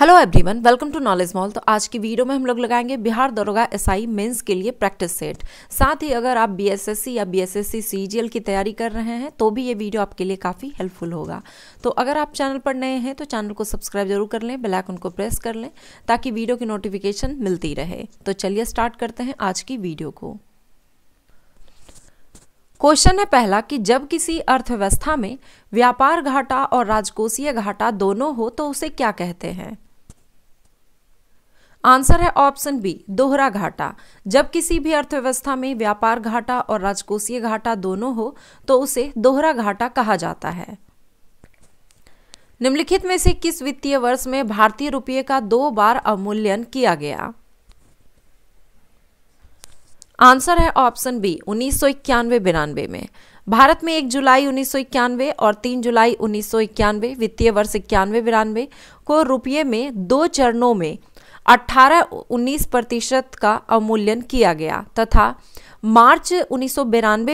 hello everyone welcome to knowledge mall तो आज की वीडियो में हम लोग लगाएंगे बिहार दरोगा एसआई मेंस के लिए प्रैक्टिस सेट साथ ही अगर आप बीएसएससी या बीएसएससी सीजीएल की तैयारी कर रहे हैं तो भी ये वीडियो आपके लिए काफ़ी हेल्पफुल होगा तो अगर आप चैनल पर नए हैं तो चैनल को सब्सक्राइब जरूर कर लें बेलाइकन को प्रेस कर लें ताकि वीडियो की नोटिफिकेशन मिलती रहे तो चलिए स्टार्ट करते हैं आज की वीडियो को क्वेश्चन है पहला कि जब किसी अर्थव्यवस्था में व्यापार घाटा और राजकोषीय घाटा दोनों हो तो उसे क्या कहते हैं आंसर है ऑप्शन बी दोहरा घाटा जब किसी भी अर्थव्यवस्था में व्यापार घाटा और राजकोषीय घाटा दोनों हो तो उसे दोहरा घाटा कहा जाता है निम्नलिखित में से किस वित्तीय वर्ष में भारतीय रुपये का दो बार अवमूल्यन किया गया आंसर है ऑप्शन बी उन्नीस सौ इक्यानवे बिरानवे में भारत में एक जुलाई उन्नीस सौ इक्यानवे और तीन जुलाई उन्नीस सौ इक्यानवे वित्तीय वर्ष इक्यानवे बिरानवे को रुपये में दो चरणों में 18-19 प्रतिशत का अवमूल्यन किया गया तथा मार्च उन्नीस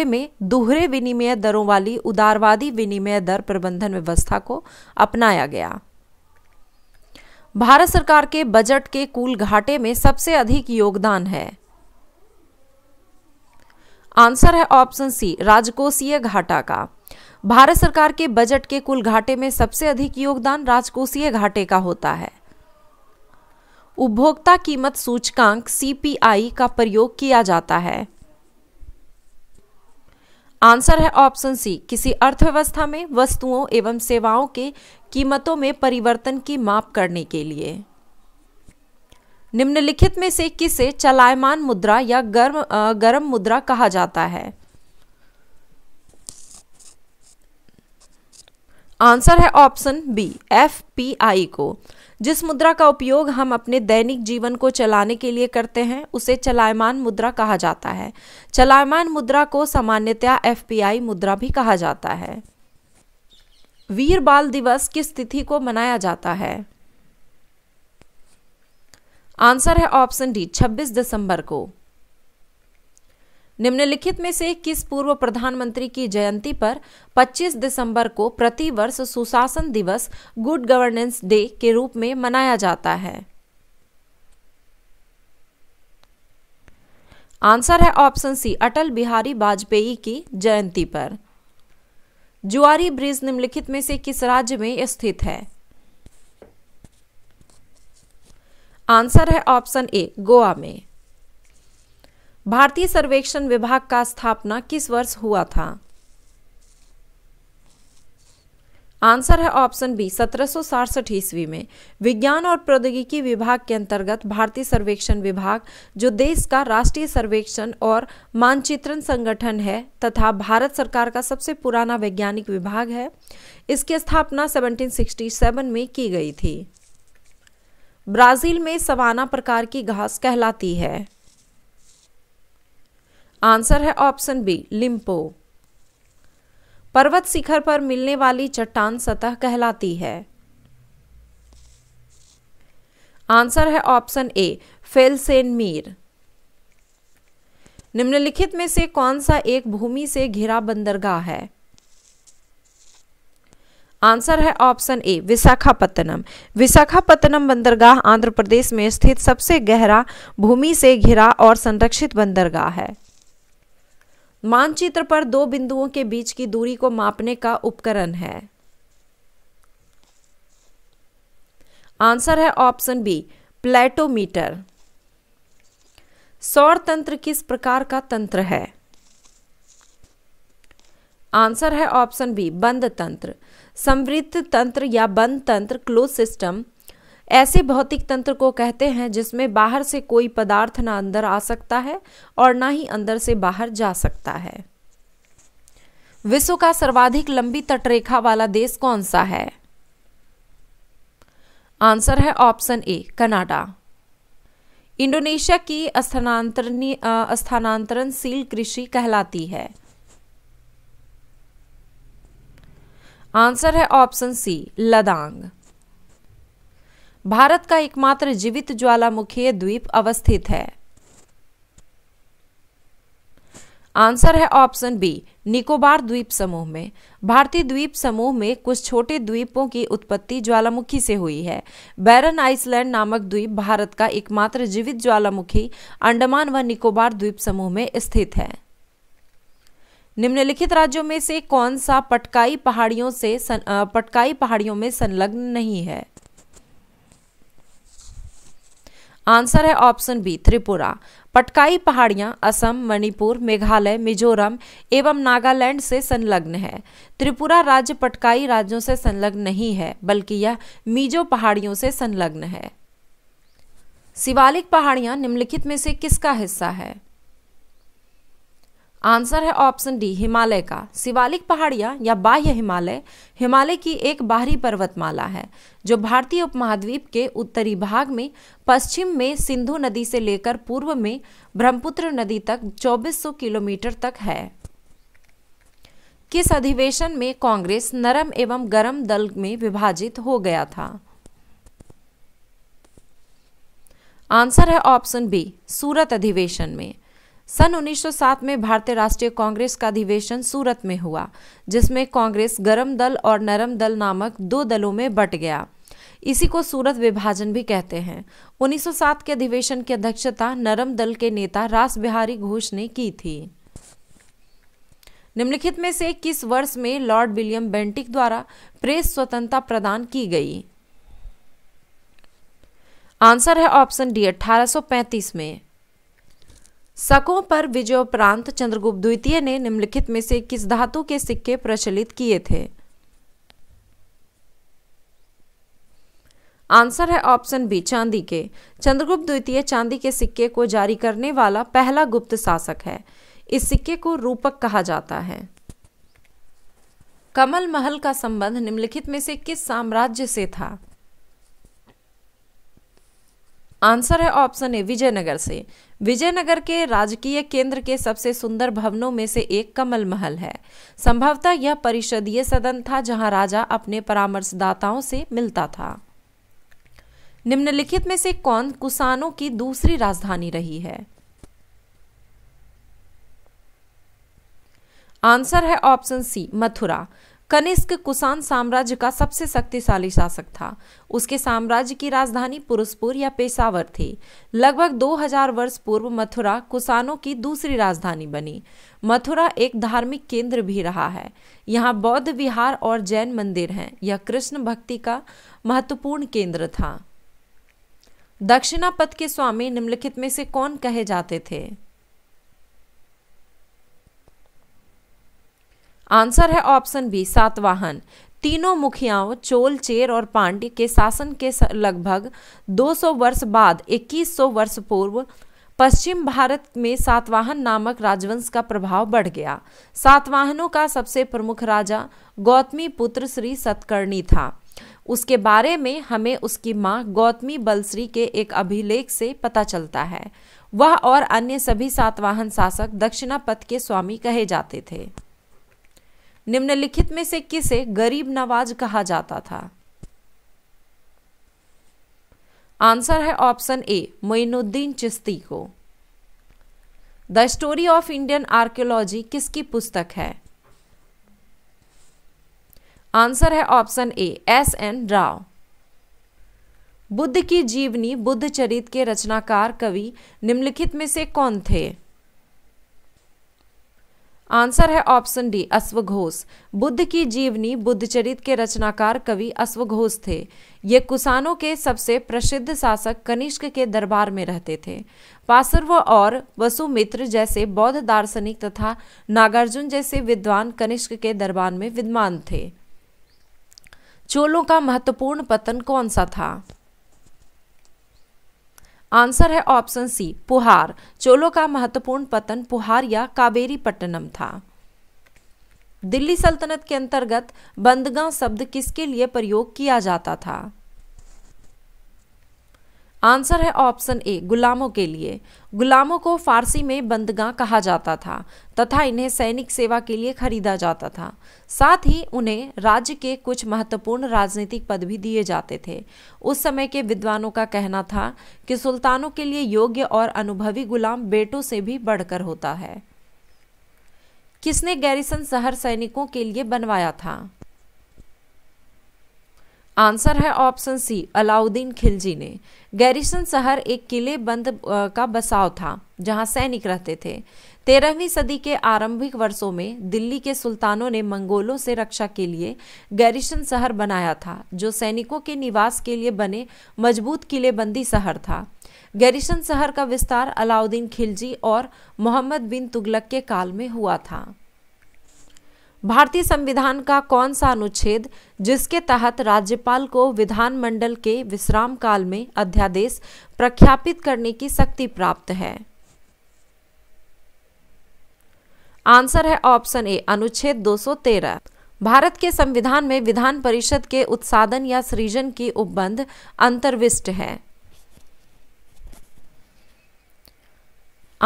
में दोहरे विनिमय दरों वाली उदारवादी विनिमय दर प्रबंधन व्यवस्था को अपनाया गया भारत सरकार के बजट के कुल घाटे में सबसे अधिक योगदान है आंसर है ऑप्शन सी राजकोषीय घाटा का भारत सरकार के बजट के कुल घाटे में सबसे अधिक योगदान राजकोषीय घाटे का होता है उपभोक्ता कीमत सूचकांक सीपीआई का प्रयोग किया जाता है आंसर है ऑप्शन सी किसी अर्थव्यवस्था में वस्तुओं एवं सेवाओं के कीमतों में परिवर्तन की माप करने के लिए निम्नलिखित में से किसे चलायमान मुद्रा या गर्म गर्म मुद्रा कहा जाता है आंसर है option B F P I को जिस मुद्रा का उपयोग हम अपने दैनिक जीवन को चलाने के लिए करते हैं उसे चलायमान मुद्रा कहा जाता है चलायमान मुद्रा को सामान्यतया एफ पी आई मुद्रा भी कहा जाता है वीर बाल दिवस किस तिथि को मनाया जाता है आंसर है ऑप्शन डी 26 दिसंबर को निम्नलिखित में से किस पूर्व प्रधानमंत्री की जयंती पर 25 दिसंबर को प्रतिवर्ष सुशासन दिवस गुड गवर्नेंस डे के रूप में मनाया जाता है आंसर है ऑप्शन सी अटल बिहारी वाजपेयी की जयंती पर जुआरी ब्रिज निम्नलिखित में से किस राज्य में स्थित है आंसर है ऑप्शन ए गोवा में भारतीय सर्वेक्षण विभाग का स्थापना किस वर्ष हुआ था आंसर है ऑप्शन बी सत्रह ईस्वी में विज्ञान और प्रौद्योगिकी विभाग के अंतर्गत भारतीय सर्वेक्षण विभाग जो देश का राष्ट्रीय सर्वेक्षण और मानचित्रण संगठन है तथा भारत सरकार का सबसे पुराना वैज्ञानिक विभाग है इसकी स्थापना 1767 में की गई थी ब्राज़ील में सवाना प्रकार की घास कहलाती है आंसर है ऑप्शन बी लिम्पो पर्वत शिखर पर मिलने वाली चट्टान सतह कहलाती है आंसर है ऑप्शन ए फेलसेन मीर निम्नलिखित में से कौन सा एक भूमि से घिरा बंदरगाह है आंसर है ऑप्शन ए विशाखापत्तनम विशाखापत्तनम बंदरगाह आंध्र प्रदेश में स्थित सबसे गहरा भूमि से घिरा और संरक्षित बंदरगाह है मानचित्र पर दो बिंदुओं के बीच की दूरी को मापने का उपकरण है आंसर है ऑप्शन बी प्लेटोमीटर सौर तंत्र किस प्रकार का तंत्र है आंसर है ऑप्शन बी बंद तंत्र समृद्ध तंत्र या बंद तंत्र क्लोज सिस्टम ऐसे भौतिक तंत्र को कहते हैं जिसमें बाहर से कोई पदार्थ ना अंदर आ सकता है और ना ही अंदर से बाहर जा सकता है विश्व का सर्वाधिक लंबी तटरेखा वाला देश कौन सा है आंसर है ऑप्शन ए कनाडा इंडोनेशिया की स्थानांतरणीय स्थानांतरणशील कृषि कहलाती है आंसर है ऑप्शन सी लदांग भारत का एकमात्र जीवित ज्वालामुखीय द्वीप अवस्थित है आंसर है ऑप्शन बी निकोबार द्वीप समूह में भारतीय द्वीप समूह में कुछ छोटे द्वीपों की उत्पत्ति ज्वालामुखी से हुई है बैरन आइसलैंड नामक द्वीप भारत का एकमात्र जीवित ज्वालामुखी अंडमान व निकोबार द्वीप समूह में स्थित है निम्नलिखित राज्यों में से कौन सा पटकाई पहाड़ियों से सन, पटकाई पहाड़ियों में संलग्न नहीं है आंसर है ऑप्शन बी त्रिपुरा पटकाई पहाड़ियां असम मणिपुर मेघालय मिजोरम एवं नागालैंड से संलग्न है त्रिपुरा राज्य पटकाई राज्यों से संलग्न नहीं है बल्कि यह मिजो पहाड़ियों से संलग्न है शिवालिक पहाड़ियां निम्नलिखित में से किसका हिस्सा है आंसर है ऑप्शन डी हिमालय का शिवालिक पहाड़ियाँ या बाह्य हिमालय हिमालय की एक बाहरी पर्वतमाला है जो भारतीय उपमहाद्वीप के उत्तरी भाग में पश्चिम में सिंधु नदी से लेकर पूर्व में ब्रह्मपुत्र नदी तक 2400 किलोमीटर तक है किस अधिवेशन में कांग्रेस नरम एवं गरम दल में विभाजित हो गया था आंसर है ऑप्शन बी सूरत अधिवेशन में सन 1907 में भारतीय राष्ट्रीय कांग्रेस का अधिवेशन सूरत में हुआ जिसमें कांग्रेस गरम दल और नरम दल नामक दो दलों में बट गया इसी को सूरत विभाजन भी कहते हैं 1907 के अधिवेशन की अध्यक्षता नरम दल के नेता रास बिहारी घोष ने की थी निम्नलिखित में से किस वर्ष में लॉर्ड विलियम बेंटिक द्वारा प्रेस स्वतंत्रता प्रदान की गई आंसर है ऑप्शन डी 1835 में सकों पर विजयोपरांत चंद्रगुप्त द्वितीय ने निम्नलिखित में से किस धातु के सिक्के प्रचलित किए थे आंसर है ऑप्शन बी चांदी के चंद्रगुप्त द्वितीय चांदी के सिक्के को जारी करने वाला पहला गुप्त शासक है इस सिक्के को रूपक कहा जाता है कमल महल का संबंध निम्नलिखित में से किस साम्राज्य से था आंसर है ऑप्शन ए विजयनगर से विजयनगर के राजकीय केंद्र के सबसे सुंदर भवनों में से एक कमल महल है संभवतः यह परिषदीय सदन था जहां राजा अपने परामर्शदाताओं से मिलता था निम्नलिखित में से कौन कुसानों की दूसरी राजधानी रही है आंसर है ऑप्शन सी मथुरा कनिष्क कुसान साम्राज्य का सबसे शक्तिशाली शासक था उसके साम्राज्य की राजधानी पुरुषपुर या पेशावर थी लगभग 2000 वर्ष पूर्व मथुरा कुसानों की दूसरी राजधानी बनी मथुरा एक धार्मिक केंद्र भी रहा है यहाँ बौद्ध विहार और जैन मंदिर हैं यह कृष्ण भक्ति का महत्वपूर्ण केंद्र था दक्षिणापथ के स्वामी निम्नलिखित में से कौन कहे जाते थे आंसर है ऑप्शन बी सातवाहन तीनों मुखियाओं चोल चेर और पांड्य के शासन के लगभग 200 वर्ष बाद 2100 वर्ष पूर्व पश्चिम भारत में सातवाहन नामक राजवंश का प्रभाव बढ़ गया सातवाहनों का सबसे प्रमुख राजा गौतमी पुत्र श्री सतकर्णी था उसके बारे में हमें उसकी माँ गौतमी बलश्री के एक अभिलेख से पता चलता है वह और अन्य सभी सातवाहन शासक दक्षिणापथ के स्वामी कहे जाते थे निम्नलिखित में से किसे गरीब नवाज कहा जाता था आंसर है ऑप्शन ए मोइनुद्दीन चिश्ती को the story of Indian archaeology किसकी पुस्तक है आंसर है option A S N Rao Buddha की जीवनी बुद्ध चरित के रचनाकार कवि निम्नलिखित में से कौन थे आंसर है ऑप्शन डी अश्वघोष बुद्ध की जीवनी बुद्धचरित के रचनाकार कवि अश्वघोष थे ये कुसानों के सबसे प्रसिद्ध शासक कनिष्क के दरबार में रहते थे पासर्व और वसुमित्र जैसे बौद्ध दार्शनिक तथा नागार्जुन जैसे विद्वान कनिष्क के दरबार में विद्वान थे चोलों का महत्वपूर्ण पतन कौन सा था आंसर है ऑप्शन सी पुहार चोलों का महत्वपूर्ण पतन पुहार या कावेरी पट्टनम था दिल्ली सल्तनत के अंतर्गत बंदगांव शब्द किसके लिए प्रयोग किया जाता था आंसर है ऑप्शन ए गुलामों के लिए गुलामों को फारसी में बंदगा कहा जाता था तथा इन्हें सैनिक सेवा के लिए खरीदा जाता था साथ ही उन्हें राज्य के कुछ महत्वपूर्ण राजनीतिक पद भी दिए जाते थे उस समय के विद्वानों का कहना था कि सुल्तानों के लिए योग्य और अनुभवी गुलाम बेटों से भी बढ़कर होता है किसने गैरिसन शहर सैनिकों के लिए बनवाया था आंसर है ऑप्शन सी अलाउद्दीन खिलजी ने गैरिसन शहर एक किले बंद का बसाव था जहां सैनिक रहते थे तेरहवीं सदी के आरंभिक वर्षों में दिल्ली के सुल्तानों ने मंगोलों से रक्षा के लिए गैरिसन शहर बनाया था जो सैनिकों के निवास के लिए बने मजबूत किलेबंदी शहर था गैरिसन शहर का विस्तार अलाउद्दीन खिलजी और मोहम्मद बिन तुगलक के काल में हुआ था भारतीय संविधान का कौन सा अनुच्छेद जिसके तहत राज्यपाल को विधानमंडल के विश्राम काल में अध्यादेश प्रख्यापित करने की शक्ति प्राप्त है आंसर है ऑप्शन ए अनुच्छेद 213 भारत के संविधान में विधान परिषद के उत्सादन या सृजन की उपबंध अंतर्विष्ट है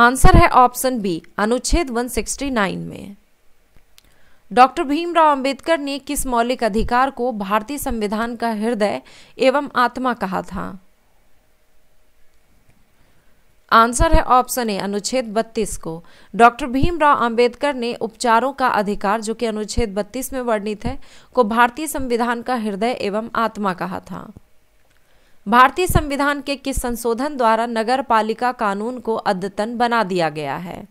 आंसर है ऑप्शन बी अनुच्छेद 169 में डॉक्टर भीमराव अंबेडकर ने किस मौलिक अधिकार को भारतीय संविधान का हृदय एवं आत्मा कहा था आंसर है ऑप्शन ए अनुच्छेद 32 को डॉक्टर भीमराव अंबेडकर ने उपचारों का अधिकार जो कि अनुच्छेद 32 में वर्णित है को भारतीय संविधान का हृदय एवं आत्मा कहा था भारतीय संविधान के किस संशोधन द्वारा नगर पालिका कानून को अद्यतन बना दिया गया है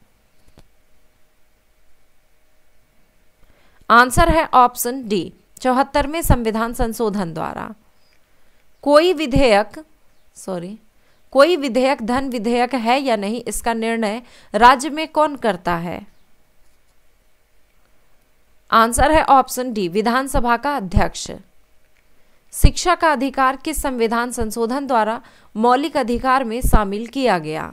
आंसर है ऑप्शन डी चौहत्तरवें संविधान संशोधन द्वारा कोई विधेयक सॉरी कोई विधेयक धन विधेयक है या नहीं इसका निर्णय राज्य में कौन करता है आंसर है ऑप्शन डी विधानसभा का अध्यक्ष शिक्षा का अधिकार किस संविधान संशोधन द्वारा मौलिक अधिकार में शामिल किया गया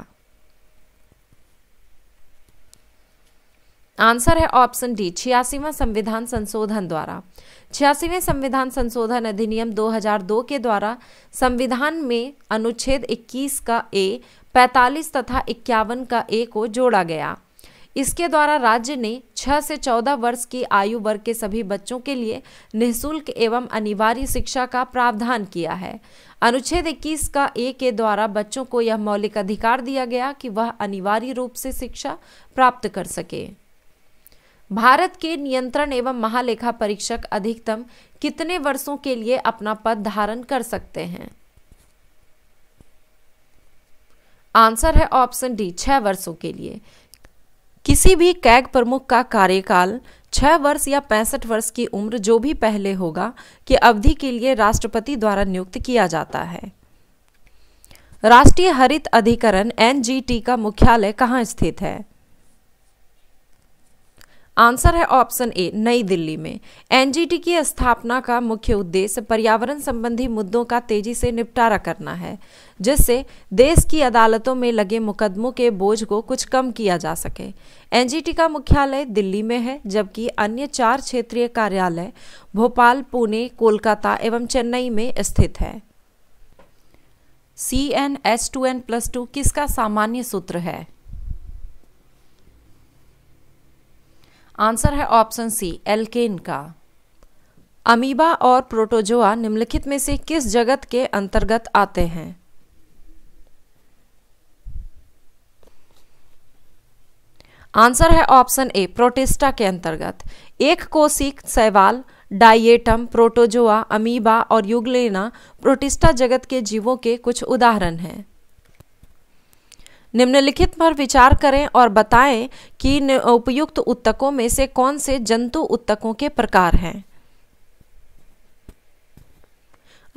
आंसर है ऑप्शन डी छियासीवा संविधान संशोधन द्वारा छियासीवें संविधान संशोधन अधिनियम 2002 के द्वारा संविधान में अनुच्छेद 21 का ए 45 तथा इक्यावन का ए को जोड़ा गया इसके द्वारा राज्य ने 6 से 14 वर्ष की आयु वर्ग के सभी बच्चों के लिए निःशुल्क एवं अनिवार्य शिक्षा का प्रावधान किया है अनुच्छेद 21 का ए के द्वारा बच्चों को यह मौलिक अधिकार दिया गया कि वह अनिवार्य रूप से शिक्षा प्राप्त कर सके भारत के नियंत्रण एवं महालेखा परीक्षक अधिकतम कितने वर्षों के लिए अपना पद धारण कर सकते हैं आंसर है ऑप्शन डी छह वर्षों के लिए किसी भी कैग प्रमुख का कार्यकाल छह वर्ष या पैंसठ वर्ष की उम्र जो भी पहले होगा कि अवधि के लिए राष्ट्रपति द्वारा नियुक्त किया जाता है राष्ट्रीय हरित अधिकरण एनजीटी का मुख्यालय कहाँ स्थित है आंसर है ऑप्शन ए नई दिल्ली में एनजीटी की स्थापना का मुख्य उद्देश्य पर्यावरण संबंधी मुद्दों का तेजी से निपटारा करना है जिससे देश की अदालतों में लगे मुकदमों के बोझ को कुछ कम किया जा सके एनजीटी का मुख्यालय दिल्ली में है जबकि अन्य चार क्षेत्रीय कार्यालय भोपाल पुणे कोलकाता एवं चेन्नई में स्थित है C N S two N plus two किसका सामान्य सूत्र है आंसर है ऑप्शन सी एल्केन का अमीबा और प्रोटोजोआ निम्नलिखित में से किस जगत के अंतर्गत आते हैं आंसर है ऑप्शन ए प्रोटेस्टा के अंतर्गत एक कोशिक सैवाल डाइएटम प्रोटोजोआ अमीबा और युगलेना प्रोटिस्टा जगत के जीवों के कुछ उदाहरण हैं निम्नलिखित पर विचार करें और बताएं कि उपयुक्त उत्तकों में से कौन से जंतु उत्तकों के प्रकार हैं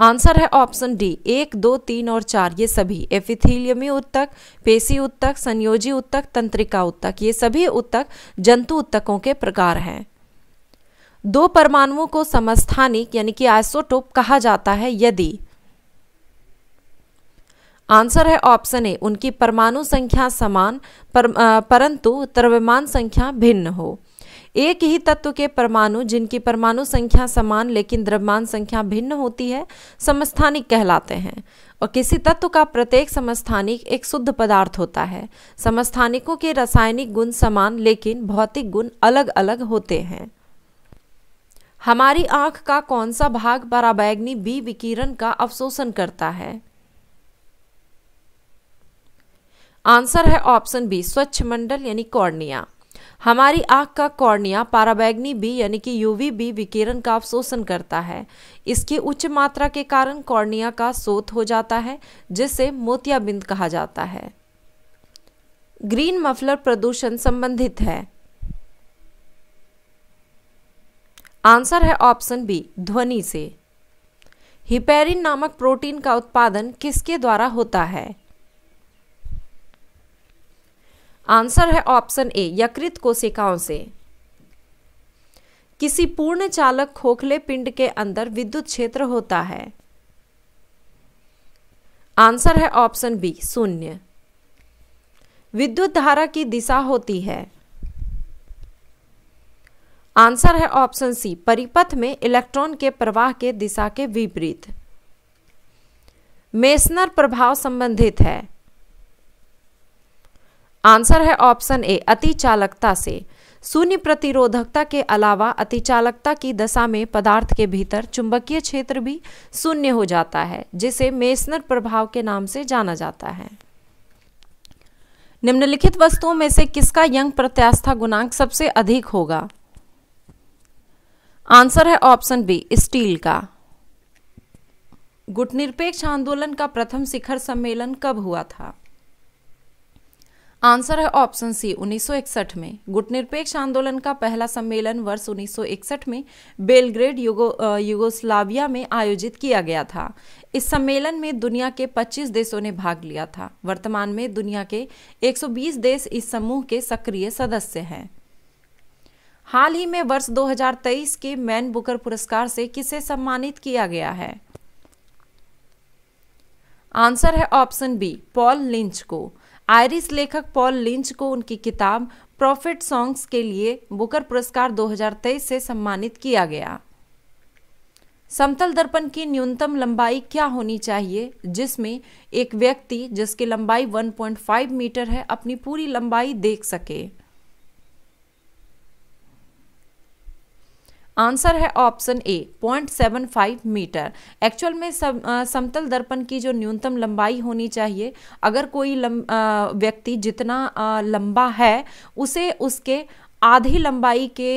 आंसर है ऑप्शन डी एक दो तीन और चार ये सभी एफिथिलियमी उत्तक पेशी उत्तक संयोजी उत्तक तंत्रिका उत्तक ये सभी उत्तक जंतु उत्तकों के प्रकार हैं दो परमाणुओं को समस्थानिक यानी कि आइसोटोप कहा जाता है यदि आंसर है ऑप्शन ए उनकी परमाणु संख्या समान पर, परंतु द्रव्यमान संख्या भिन्न हो एक ही तत्व के परमाणु जिनकी परमाणु संख्या समान लेकिन द्रव्यमान संख्या भिन्न होती है समस्थानिक कहलाते हैं और किसी तत्व का प्रत्येक समस्थानिक एक शुद्ध पदार्थ होता है समस्थानिकों के रासायनिक गुण समान लेकिन भौतिक गुण अलग अलग होते हैं हमारी आँख का कौन सा भाग पराबैग्नि बी विकिरण का अवशोषण करता है आंसर है ऑप्शन बी स्वच्छ मंडल यानी कॉर्निया हमारी आंख का कॉर्निया पाराबैग्नी बी यानी कि यूवी बी विकिरण का अवशोषण करता है इसकी उच्च मात्रा के कारण कॉर्निया का सोत हो जाता है जिसे मोतियाबिंद कहा जाता है ग्रीन मफलर प्रदूषण संबंधित है आंसर है ऑप्शन बी ध्वनि से हिपेरिन नामक प्रोटीन का उत्पादन किसके द्वारा होता है आंसर है ऑप्शन ए यकृत कोशिकाओं से किसी पूर्ण चालक खोखले पिंड के अंदर विद्युत क्षेत्र होता है आंसर है ऑप्शन बी शून्य विद्युत धारा की दिशा होती है आंसर है ऑप्शन सी परिपथ में इलेक्ट्रॉन के प्रवाह के दिशा के विपरीत मेसनर प्रभाव संबंधित है आंसर है ऑप्शन ए अति चालकता से शून्य प्रतिरोधकता के अलावा अति चालकता की दशा में पदार्थ के भीतर चुंबकीय क्षेत्र भी शून्य हो जाता है जिसे मेसनर प्रभाव के नाम से जाना जाता है निम्नलिखित वस्तुओं में से किसका यंग प्रत्यास्था गुणांक सबसे अधिक होगा आंसर है ऑप्शन बी स्टील का गुटनिरपेक्ष आंदोलन का प्रथम शिखर सम्मेलन कब हुआ था आंसर है ऑप्शन सी 1961 में गुटनिरपेक्ष आंदोलन का पहला सम्मेलन वर्ष 1961 में बेलग्रेड युगो युगोस्लाविया में आयोजित किया गया था इस सम्मेलन में दुनिया के 25 देशों ने भाग लिया था वर्तमान में दुनिया के 120 देश इस समूह के सक्रिय सदस्य हैं हाल ही में वर्ष 2023 के मैन बुकर पुरस्कार से किसे सम्मानित किया गया है आंसर है ऑप्शन बी पॉल लिंच को आयरिश लेखक पॉल लिंच को उनकी किताब प्रॉफिट सॉन्ग्स के लिए बुकर पुरस्कार 2023 से सम्मानित किया गया समतल दर्पण की न्यूनतम लंबाई क्या होनी चाहिए जिसमें एक व्यक्ति जिसकी लंबाई 1.5 मीटर है अपनी पूरी लंबाई देख सके आंसर है ऑप्शन ए 0.75 मीटर एक्चुअल में सम, आ, समतल दर्पण की जो न्यूनतम लंबाई होनी चाहिए अगर कोई व्यक्ति जितना आ, लंबा है उसे उसके आधी लंबाई के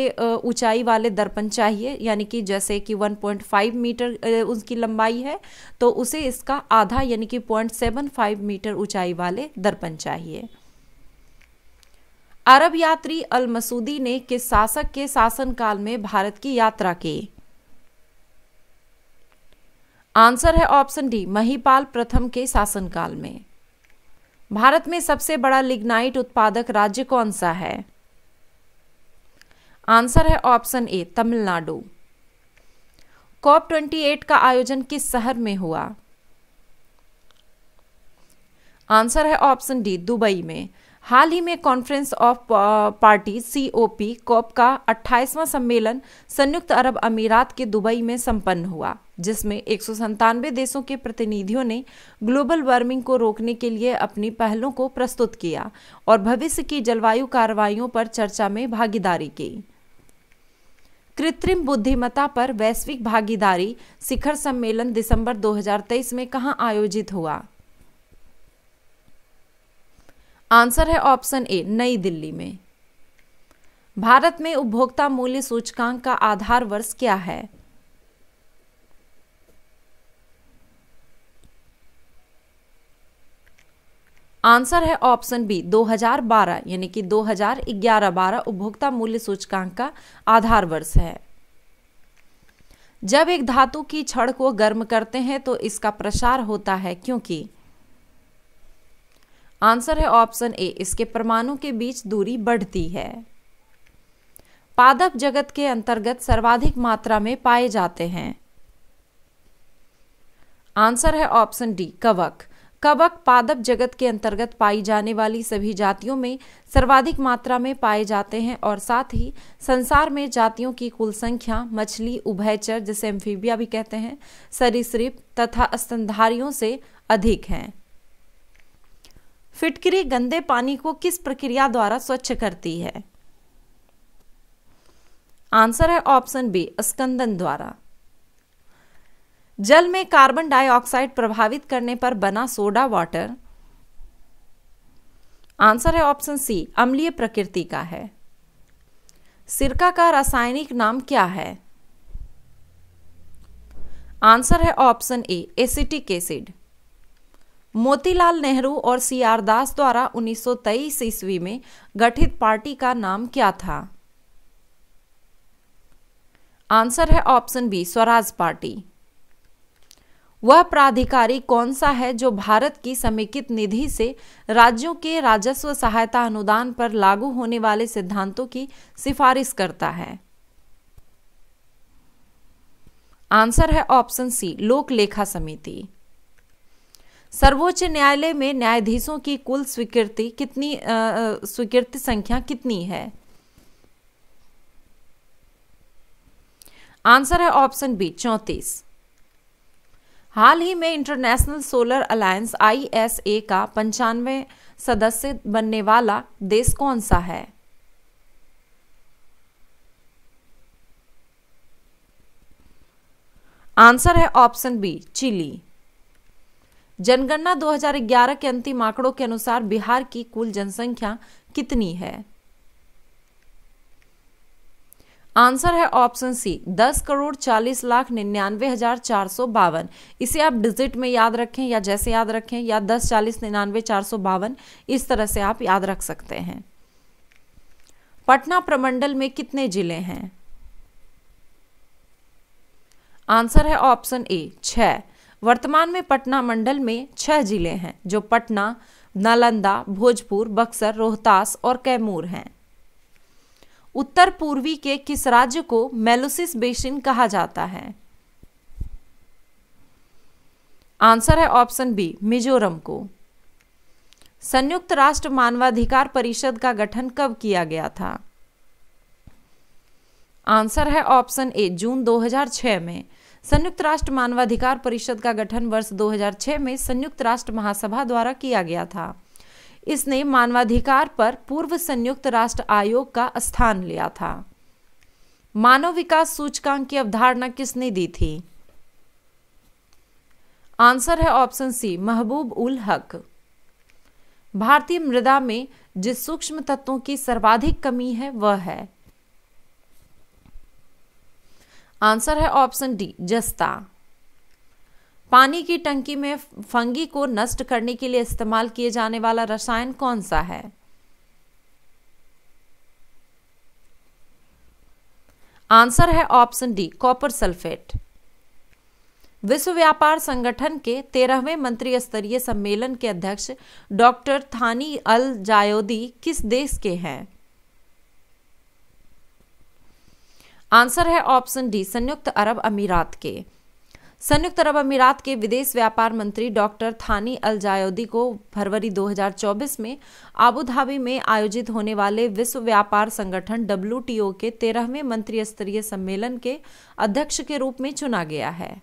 ऊंचाई वाले दर्पण चाहिए यानी कि जैसे कि 1.5 मीटर उसकी लंबाई है तो उसे इसका आधा यानी कि 0.75 मीटर ऊंचाई वाले दर्पण चाहिए अरब यात्री अल मसूदी ने किस शासक के शासनकाल में भारत की यात्रा की आंसर है ऑप्शन डी महीपाल प्रथम के शासनकाल में भारत में सबसे बड़ा लिग्नाइट उत्पादक राज्य कौन सा है आंसर है ऑप्शन ए तमिलनाडु कॉप 28 का आयोजन किस शहर में हुआ आंसर है ऑप्शन डी दुबई में हाल ही में conference of party C O P COP का 28वां सम्मेलन संयुक्त अरब अमीरात के दुबई में संपन्न हुआ जिसमें एक देशों के प्रतिनिधियों ने ग्लोबल वार्मिंग को रोकने के लिए अपनी पहलों को प्रस्तुत किया और भविष्य की जलवायु कार्रवाइयों पर चर्चा में भागीदारी की कृत्रिम बुद्धिमत्ता पर वैश्विक भागीदारी शिखर सम्मेलन दिसंबर 2023 में कहाँ आयोजित हुआ आंसर है ऑप्शन ए नई दिल्ली में भारत में उपभोक्ता मूल्य सूचकांक का आधार वर्ष क्या है आंसर है ऑप्शन बी 2012 यानी कि 2011-12 उपभोक्ता मूल्य सूचकांक का आधार वर्ष है जब एक धातु की छड़ को गर्म करते हैं तो इसका प्रसार होता है क्योंकि आंसर है ऑप्शन ए इसके परमाणु के बीच दूरी बढ़ती है पादप जगत के अंतर्गत सर्वाधिक मात्रा में पाए जाते हैं आंसर है ऑप्शन डी कवक कवक पादप जगत के अंतर्गत पाई जाने वाली सभी जातियों में सर्वाधिक मात्रा में पाए जाते हैं और साथ ही संसार में जातियों की कुल संख्या मछली उभयचर जिसे एम्फीबिया भी कहते हैं सरिसप तथा स्तनधारियों से अधिक हैं फिटकरी गंदे पानी को किस प्रक्रिया द्वारा स्वच्छ करती है आंसर है ऑप्शन बी स्कंदन द्वारा जल में कार्बन डाइऑक्साइड प्रभावित करने पर बना सोडा वाटर आंसर है ऑप्शन सी अम्लीय प्रकृति का है सिरका का रासायनिक नाम क्या है आंसर है option A acetic acid Motilal Nehru और सी आर दास द्वारा 1923 ईस्वी में गठित पार्टी का नाम क्या था आंसर है ऑप्शन बी स्वराज पार्टी वह प्राधिकारी कौन सा है जो भारत की समेकित निधि से राज्यों के राजस्व सहायता अनुदान पर लागू होने वाले सिद्धांतों की सिफारिश करता है आंसर है ऑप्शन सी लोक लेखा समिति सर्वोच्च न्यायालय में न्यायाधीशों की कुल स्वीकृति कितनी स्वीकृति संख्या कितनी है आंसर है ऑप्शन बी चौंतीस हाल ही में इंटरनेशनल सोलर अलायंस आईएसए का पंचानवे सदस्य बनने वाला देश कौन सा है आंसर है ऑप्शन बी चिली जनगणना 2011 के अंतिम आंकड़ों के अनुसार बिहार की कुल जनसंख्या कितनी है आंसर है ऑप्शन सी दस करोड़ चालीस लाख निन्यानवे हजार चार सौ बावन इसे आप डिजिट में याद रखें या जैसे याद रखें या दस चालीस निन्यानवे चार सौ बावन इस तरह से आप याद रख सकते हैं पटना प्रमंडल में कितने जिले हैं आंसर है ऑप्शन ए छह वर्तमान में पटना मंडल में छह जिले हैं जो पटना नालंदा भोजपुर बक्सर रोहतास और कैमूर हैं उत्तर पूर्वी के किस राज्य को मेलोसिस बेसिन कहा जाता है आंसर है ऑप्शन बी मिजोरम को संयुक्त राष्ट्र मानवाधिकार परिषद का गठन कब किया गया था आंसर है ऑप्शन ए जून 2006 में संयुक्त राष्ट्र मानवाधिकार परिषद का गठन वर्ष 2006 में संयुक्त राष्ट्र महासभा द्वारा किया गया था इसने मानवाधिकार पर पूर्व संयुक्त राष्ट्र आयोग का स्थान लिया था मानव विकास सूचकांक की अवधारणा किसने दी थी आंसर है ऑप्शन सी महबूब उल हक भारतीय मृदा में जिस सूक्ष्म तत्वों की सर्वाधिक कमी है वह है आंसर है ऑप्शन डी जस्ता पानी की टंकी में फंगी को नष्ट करने के लिए इस्तेमाल किए जाने वाला रसायन कौन सा है आंसर है ऑप्शन डी कॉपर सल्फेट विश्व व्यापार संगठन के तेरहवें मंत्री स्तरीय सम्मेलन के अध्यक्ष डॉक्टर थानी अल जायोदी किस देश के हैं आंसर है ऑप्शन डी संयुक्त अरब अमीरात के संयुक्त अरब अमीरात के विदेश व्यापार मंत्री डॉक्टर थानी अल जायोदी को फरवरी 2024 में आबू धाबी में आयोजित होने वाले विश्व व्यापार संगठन डब्ल्यू के तेरहवें मंत्री स्तरीय सम्मेलन के अध्यक्ष के रूप में चुना गया है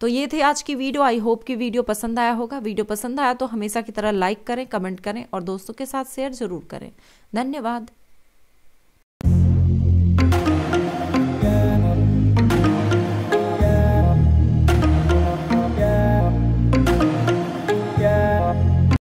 तो ये थे आज की वीडियो आई होप कि वीडियो पसंद आया होगा वीडियो पसंद आया तो हमेशा की तरह लाइक करें कमेंट करें और दोस्तों के साथ शेयर जरूर करें धन्यवाद